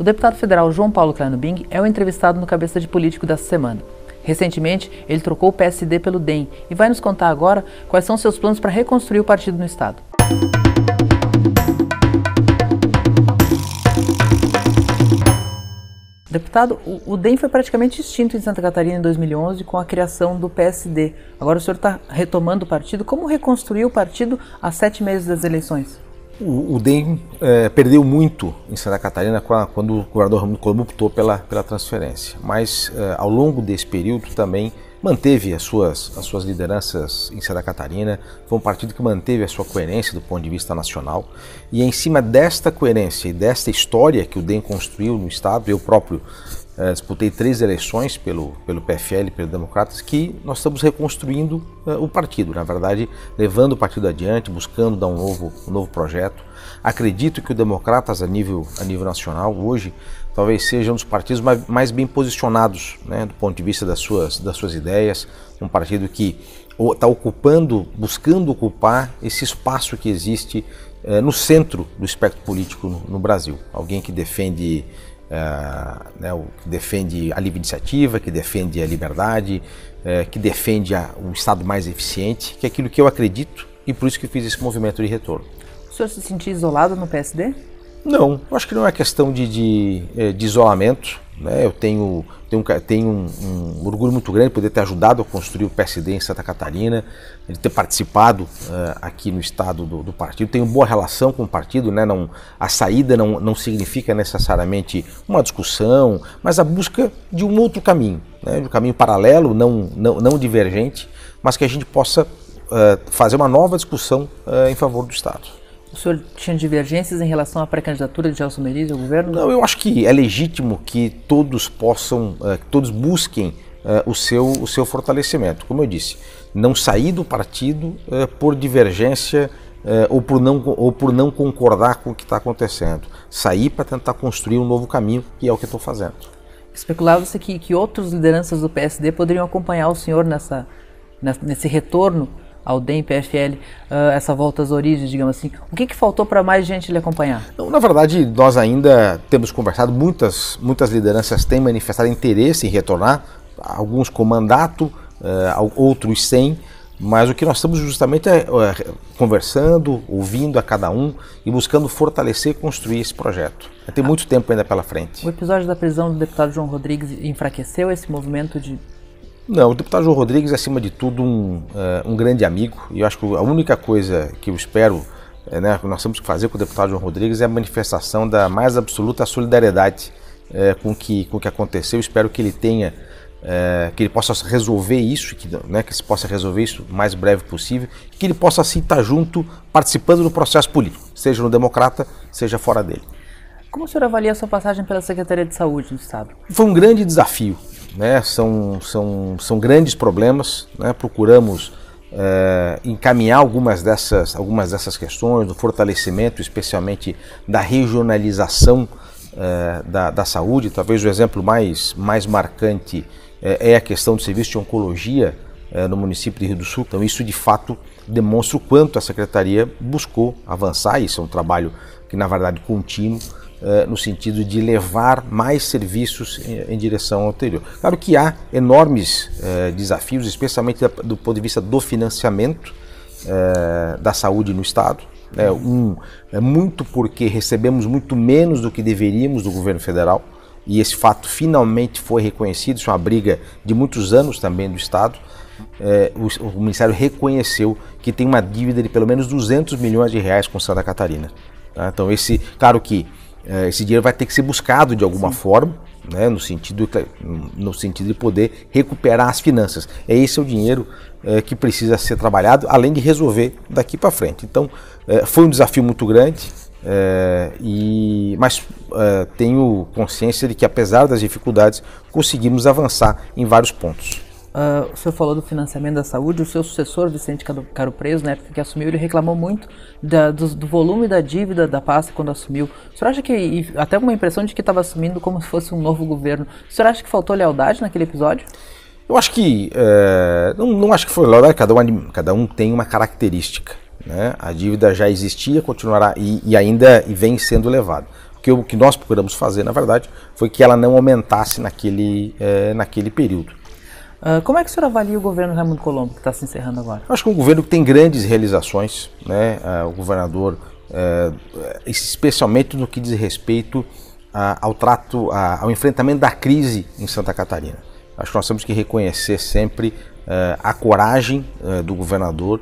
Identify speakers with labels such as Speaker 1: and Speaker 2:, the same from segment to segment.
Speaker 1: O deputado federal João Paulo Kleinobing é o entrevistado no Cabeça de Político dessa semana. Recentemente, ele trocou o PSD pelo DEM e vai nos contar agora quais são seus planos para reconstruir o partido no Estado. Deputado, o DEM foi praticamente extinto em Santa Catarina em 2011 com a criação do PSD. Agora o senhor está retomando o partido. Como reconstruir o partido há sete meses das eleições?
Speaker 2: O, o DEM é, eh, perdeu muito em Santa Catarina quando o governador Ramon Colombo optou pela, pela transferência, mas é, ao longo desse período também manteve as suas, as suas lideranças em Santa Catarina, foi um partido que manteve a sua coerência do ponto de vista nacional. E é em cima desta coerência e desta história que o DEM construiu no Estado, eu próprio é, disputei três eleições pelo, pelo PFL, pelo Democratas, que nós estamos reconstruindo é, o partido, na verdade, levando o partido adiante, buscando dar um novo, um novo projeto. Acredito que o Democratas, a nível, a nível nacional, hoje, talvez seja um dos partidos mais, mais bem posicionados, né, do ponto de vista das suas, das suas ideias, um partido que está ocupando, buscando ocupar esse espaço que existe é, no centro do espectro político no, no Brasil. Alguém que defende é, né, o, que defende a livre iniciativa, que defende a liberdade, é, que defende a, Estado mais eficiente, que é aquilo que eu acredito e por isso que fiz esse movimento de retorno.
Speaker 1: O senhor se sentia isolado no PSD? Não,
Speaker 2: eu acho que não é questão de, de, é, de isolamento. Né? Eu tenho, tenho, tenho um, um, orgulho muito grande de poder ter ajudado a construir o PSD em Santa Catarina, de ter participado uh, aqui no estado do, do, partido. Tenho boa relação com o partido, né? não, a saída não, não significa necessariamente uma discussão, mas a busca de um outro caminho, né? de um caminho paralelo, não, não, não divergente, mas que a gente possa uh, fazer uma nova discussão uh, em favor do Estado.
Speaker 1: O senhor tinha divergências em relação à pré-candidatura de Gelson Meriz ao governo? Não, eu acho
Speaker 2: que é legítimo que todos possam, eh, que todos busquem eh, o, seu, o seu fortalecimento. Como eu disse, não sair do partido eh, por divergência ou, por não, ou por não concordar com o que está acontecendo. Sair para tentar construir um novo caminho, que é o que estou fazendo.
Speaker 1: Especulava-se que, que outros lideranças do PSD poderiam acompanhar o senhor nessa, nesse retorno ao DEM, PFL, uh, ah, essa volta às origens, digamos assim. O que, que faltou para mais gente lhe acompanhar?
Speaker 2: Não, na verdade, nós ainda temos conversado, muitas, muitas lideranças têm manifestado interesse em retornar, alguns com mandato, uh, outros sem, mas o que nós estamos justamente é, uh, conversando, ouvindo a cada um e buscando fortalecer e construir esse projeto. Tem muito tempo ainda pela frente.
Speaker 1: O episódio da prisão do deputado João Rodrigues enfraqueceu esse movimento de
Speaker 2: não, o deputado João Rodrigues, é, acima de tudo, um, uh, um grande amigo. E eu acho que a única coisa que eu espero, é, né, que nós temos que fazer com o deputado João Rodrigues é a manifestação da mais absoluta solidariedade é, com que, o que aconteceu. Eu espero que ele tenha, é, que ele possa resolver isso, que, né, que se possa resolver isso o mais breve possível, que ele possa assim estar tá junto, participando do processo político, seja no Democrata, seja fora dele.
Speaker 1: Como o senhor avalia a sua passagem pela Secretaria de Saúde no Estado?
Speaker 2: Foi um grande desafio né? são, são, são grandes problemas. Né? Procuramos é, encaminhar algumas dessas, algumas dessas questões, do fortalecimento, especialmente da regionalização é, da, da saúde. Talvez o exemplo mais, mais marcante é, é a questão do serviço de oncologia no município de Rio do Sul. Então, isso de fato demonstra o quanto a secretaria buscou avançar. Isso é um trabalho que, na verdade, contínuo eh, no sentido de levar mais serviços em, direção ao interior. Claro que há enormes eh, desafios, especialmente do ponto de vista do financiamento eh, da saúde no Estado. Né? um, é muito porque recebemos muito menos do que deveríamos do governo federal e esse fato finalmente foi reconhecido. Isso é uma briga de muitos anos também do Estado. É, o, o, Ministério reconheceu que tem uma dívida de pelo menos 200 milhões de reais com Santa Catarina. Tá? Então, esse, claro que é, esse dinheiro vai ter que ser buscado de alguma Sim. forma, né, no, sentido, no sentido de poder recuperar as finanças. É esse o dinheiro é, que precisa ser trabalhado, além de resolver daqui para frente. Então, é, foi um desafio muito grande, é, e, mas é, tenho consciência de que, apesar das dificuldades, conseguimos avançar em vários pontos.
Speaker 1: Uh, o senhor falou do financiamento da saúde, o seu sucessor, Vicente Caro Preso, na época que assumiu, ele reclamou muito da, do, do, volume da dívida da pasta quando assumiu. O senhor acha que, e até uma impressão de que estava assumindo como se fosse um novo governo, o senhor acha que faltou lealdade naquele episódio?
Speaker 2: Eu acho que, é, não, não acho que foi lealdade, cada um, cada um tem uma característica. Né? A dívida já existia, continuará e, e ainda e vem sendo levada. o que nós procuramos fazer, na verdade, foi que ela não aumentasse naquele, é, naquele período.
Speaker 1: Uh, como é que o senhor avalia o governo Raimundo Colombo, que está se encerrando agora?
Speaker 2: Acho que é um governo que tem grandes realizações, né? Uh, o governador, uh, especialmente no que diz respeito ao trato, ao enfrentamento da crise em Santa Catarina. Acho que nós temos que reconhecer sempre eh, a coragem eh, do governador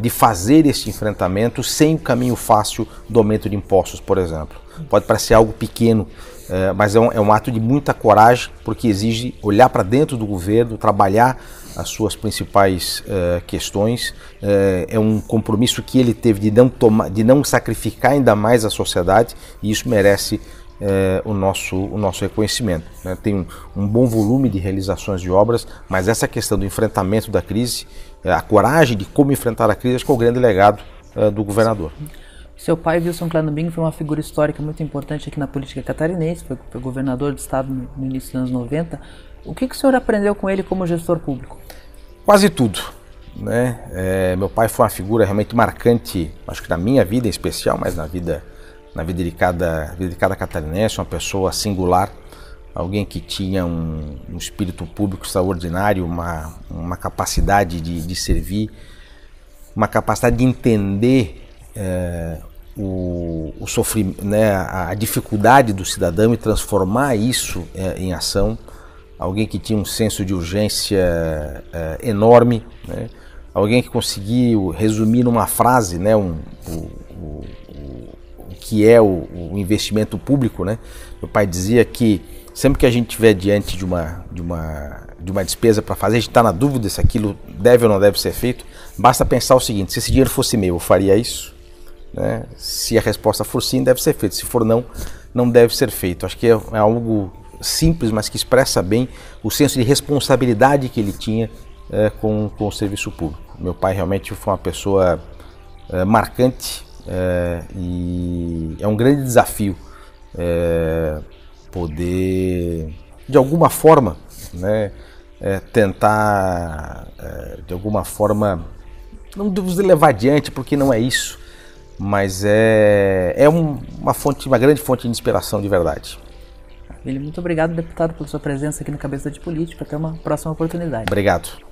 Speaker 2: de fazer esse enfrentamento sem o caminho fácil do aumento de impostos, por exemplo. Pode parecer algo pequeno, é, mas é um, é um, ato de muita coragem, porque exige olhar para dentro do governo, trabalhar as suas principais é, questões. É, é um compromisso que ele teve de não, tomar, de não sacrificar ainda mais a sociedade, e isso merece é, o, nosso, o nosso reconhecimento. Né? Tem um, um bom volume de realizações de obras, mas essa questão do enfrentamento da crise, é, a coragem de como enfrentar a crise, acho que é o grande legado do governador.
Speaker 1: Seu pai, Wilson Kleinobing, foi uma figura histórica muito importante aqui na política catarinense, foi, foi governador do estado no início dos anos 90. O que, que o senhor aprendeu com ele como gestor público?
Speaker 2: Quase tudo. Né? É, meu pai foi uma figura realmente marcante, acho que na minha vida em especial, mas na vida, na vida de cada, vida de cada catarinense, uma pessoa singular, alguém que tinha um, um espírito público extraordinário, uma, uma capacidade de, de servir, uma capacidade de entender é, o, o sofrimento, né, a dificuldade do cidadão e transformar isso é, em ação. Alguém que tinha um senso de urgência é, enorme, né? alguém que conseguiu resumir numa frase né, um, o, o, o que é o, o, investimento público. Né? Meu pai dizia que sempre que a gente estiver diante de uma, de uma, de uma despesa para fazer, a gente está na dúvida se aquilo deve ou não deve ser feito, basta pensar o seguinte: se esse dinheiro fosse meu, eu faria isso? Né? Se a resposta for sim, deve ser feito. Se for não, não deve ser feito. Acho que é, é, algo simples, mas que expressa bem o senso de responsabilidade que ele tinha é, com, com o serviço público. Meu pai realmente foi uma pessoa é, marcante é, e é um grande desafio é, poder, de alguma forma, né, tentar, de alguma forma, não devo levar adiante, porque não é isso, mas é, é um, uma fonte, uma grande fonte de inspiração de verdade.
Speaker 1: Muito obrigado, deputado, pela sua presença aqui no Cabeça de Política. Até uma próxima oportunidade.
Speaker 2: Obrigado.